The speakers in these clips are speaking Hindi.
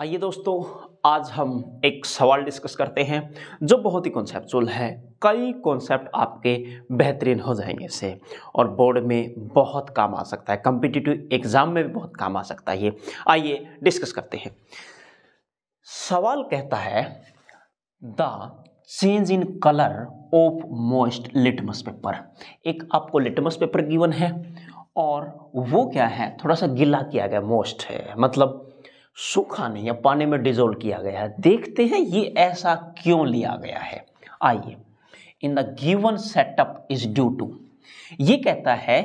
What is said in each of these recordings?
आइए दोस्तों आज हम एक सवाल डिस्कस करते हैं जो बहुत ही कॉन्सेप्चुअल है कई कॉन्सेप्ट आपके बेहतरीन हो जाएंगे इससे और बोर्ड में बहुत काम आ सकता है कम्पिटिटिव एग्जाम में भी बहुत काम आ सकता है ये आइए डिस्कस करते हैं सवाल कहता है the change in colour of most litmus paper एक आपको लिटमस पेपर गिवन है और वो क्या है थोड़ा सा गिला किया गया मोस्ट है मतलब सूखा नहीं है पानी में डिजोल्व किया गया है देखते हैं ये ऐसा क्यों लिया गया है आइए in the given setup is due to ये कहता है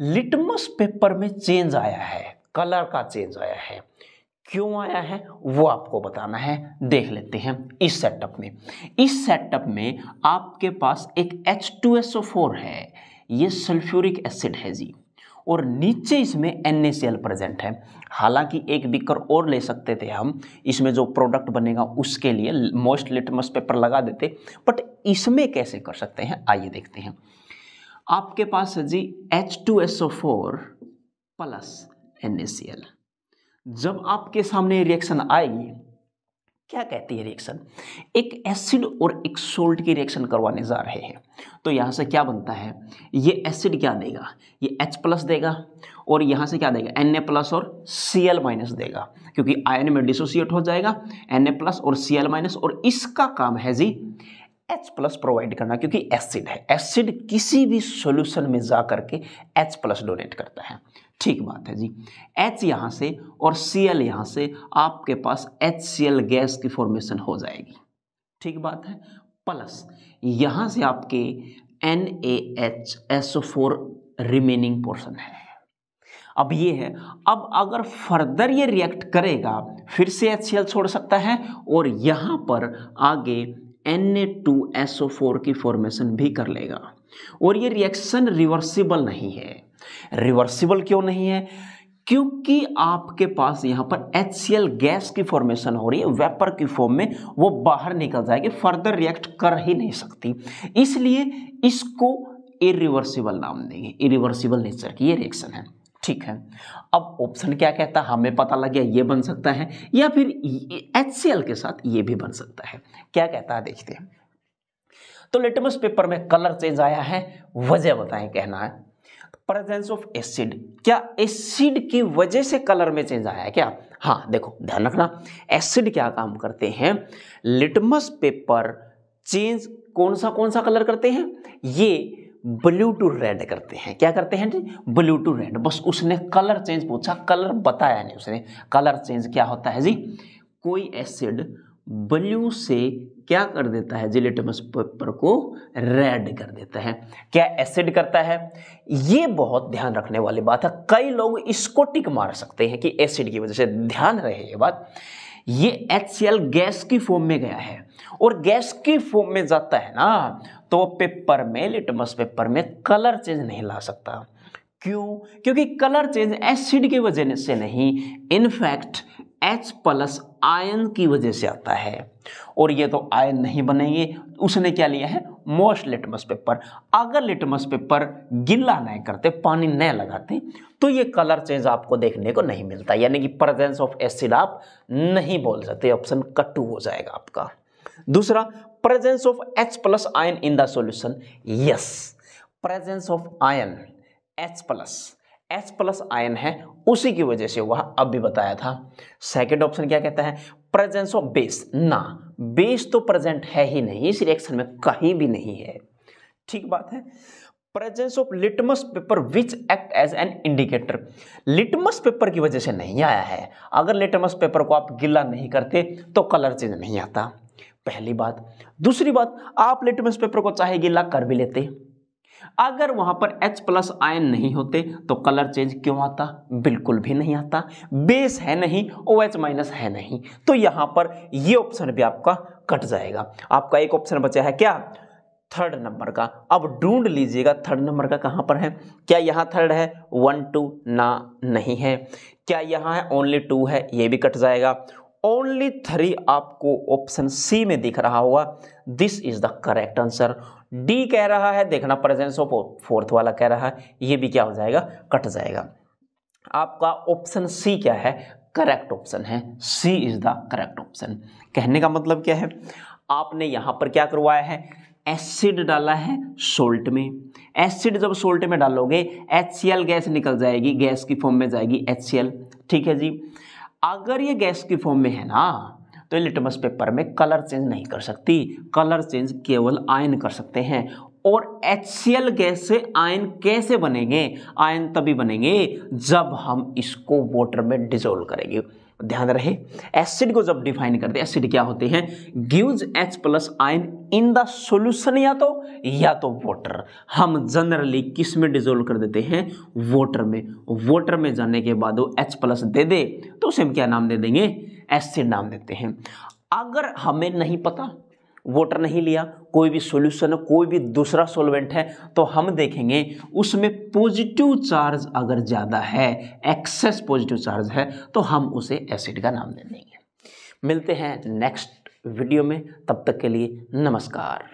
लिटमस पेपर में चेंज आया है कलर का चेंज आया है क्यों आया है वो आपको बताना है देख लेते हैं इस सेटअप में इस सेटअप में आपके पास एक H2SO4 है ये सल्फ्यूरिक एसिड है जी और नीचे इसमें एन प्रेजेंट है हालांकि एक बिकर और ले सकते थे हम इसमें जो प्रोडक्ट बनेगा उसके लिए मोस्ट लिटमस पेपर लगा देते बट इसमें कैसे कर सकते हैं आइए देखते हैं आपके पास है जी H two S O four plus N जब आपके सामने रिएक्शन आएगी क्या कहती है रिएक्शन एक एसिड और एक सोल्ट की रिएक्शन करवाने जा रहे हैं तो यहाँ से क्या बनता है ये एसिड क्या देगा ये H प्लस देगा और यहाँ से क्या देगा एन ए प्लस और सी एल माइनस देगा क्योंकि आयन में डिसोसिएट हो जाएगा एन ए प्लस और सी एल माइनस और इसका काम है जी H प्लस प्रोवाइड करना क्योंकि एसिड है एसिड किसी भी सोल्यूशन में जा करके एच प्लस डोनेट करता है ठीक बात है जी एच यहाँ से और सी एल यहाँ से आपके पास एच सी एल गैस की फॉर्मेशन हो जाएगी ठीक बात है प्लस यहाँ से आपके N A H S O four remaining portion है अब ये है अब अगर फर्दर ये रिएक्ट करेगा फिर से एच सी एल छोड़ सकता है और यहाँ पर आगे N A two S O four की फॉर्मेशन भी कर लेगा और ये रिएक्शन रिवर्सिबल नहीं है रिवर्सिबल क्यों नहीं है क्योंकि आपके पास यहां पर एच गैस की फॉर्मेशन हो रही है वेपर की फॉर्म में वो बाहर निकल जाएगी फर्दर रिएक्ट कर ही नहीं सकती इसलिए इसको इरिवर्सिबल नाम देंगे इरिवर्सिबल नेचर की ये रिएक्शन है ठीक है अब ऑप्शन क्या कहता है हमें पता लग गया ये बन सकता है या फिर एच के साथ ये भी बन सकता है क्या कहता है देखते हैं तो लेटमस पेपर में कलर चेंज आया है वजह बताएं कहना है प्रेजेंस ऑफ एसिड क्या एसिड की वजह से कलर में चेंज आया है क्या हाँ देखो ध्यान रखना एसिड क्या काम करते हैं लिटमस पेपर चेंज कौन सा कौन सा कलर करते हैं ये ब्लू टू रेड करते हैं क्या करते हैं जी ब्लू टू रेड बस उसने कलर चेंज पूछा कलर बताया नहीं उसने कलर चेंज क्या होता है जी कोई एसिड ब्लू से क्या कर देता है जिलेटमस पेपर को रेड कर देता है क्या एसिड करता है ये बहुत ध्यान रखने वाली बात है कई लोग इसको टिक मार सकते हैं कि एसिड की वजह से ध्यान रहे ये बात ये एच गैस की फॉर्म में गया है और गैस की फॉर्म में जाता है ना तो पेपर में लिटमस पेपर में कलर चेंज नहीं ला सकता क्यों क्योंकि कलर चेंज एसिड की वजह से नहीं इनफैक्ट एच प्लस आयन की वजह से आता है और ये तो आयन नहीं बनेंगे उसने क्या लिया है मोस्ट लिटमस पेपर अगर लिटमस पेपर गिल्ला नहीं करते पानी न लगाते तो ये कलर चेंज आपको देखने को नहीं मिलता यानी कि प्रेजेंस ऑफ एसिड आप नहीं बोल सकते ऑप्शन कट्टू हो जाएगा आपका दूसरा presence of H plus ion in the solution yes presence of ion H plus H plus ion है उसी की वजह से वह अब भी बताया था सेकेंड ऑप्शन क्या कहता है प्रेजेंस ऑफ बेस ना बेस तो प्रेजेंट है ही नहीं इस रिएक्शन में कहीं भी नहीं है ठीक बात है presence of litmus paper which act as an indicator litmus paper की वजह से नहीं आया है अगर लिटमस पेपर को आप गिला नहीं करते तो कलर चेंज नहीं आता पहली बात दूसरी बात आप लिटमस पेपर को चाहे गिला कर भी लेते अगर वहां पर H प्लस आयन नहीं होते तो कलर चेंज क्यों आता बिल्कुल भी नहीं आता बेस है नहीं ओ OH माइनस है नहीं तो यहां पर ये ऑप्शन भी आपका कट जाएगा आपका एक ऑप्शन बचा है क्या थर्ड नंबर का अब ढूंढ लीजिएगा थर्ड नंबर का कहां पर है क्या यहां थर्ड है वन टू ना नहीं है क्या यहां है ओनली टू है ये भी कट जाएगा ओनली थ्री आपको ऑप्शन सी में दिख रहा होगा this is the correct answer D कह रहा है देखना प्रेजेंस ऑफ फोर्थ वाला कह रहा है ये भी क्या हो जाएगा कट जाएगा आपका ऑप्शन सी क्या है करेक्ट ऑप्शन है C is the correct option कहने का मतलब क्या है आपने यहां पर क्या करवाया है एसिड डाला है सोल्ट में एसिड जब सोल्ट में डालोगे एच गैस निकल जाएगी गैस की फॉर्म में जाएगी एच ठीक है जी अगर ये गैस की फॉर्म में है ना तो लिटमस पेपर में कलर चेंज नहीं कर सकती कलर चेंज केवल आयन कर सकते हैं और एच गैस से आयन कैसे बनेंगे आयन तभी बनेंगे जब हम इसको वाटर में डिजोल्व करेंगे ध्यान रहे एसिड को जब डिफाइन करते हैं एसिड क्या होते हैं gives H plus ion in the solution या तो या तो वाटर हम जनरली किस में डिजोल्व कर देते हैं वाटर में वाटर में जाने के बाद वो एच प्लस दे दे तो उसे हम क्या नाम दे देंगे एसिड नाम देते हैं अगर हमें नहीं पता वाटर नहीं लिया कोई भी सॉल्यूशन है कोई भी दूसरा सॉल्वेंट है तो हम देखेंगे उसमें पॉजिटिव चार्ज अगर ज़्यादा है एक्सेस पॉजिटिव चार्ज है तो हम उसे एसिड का नाम दे देंगे मिलते हैं नेक्स्ट वीडियो में तब तक के लिए नमस्कार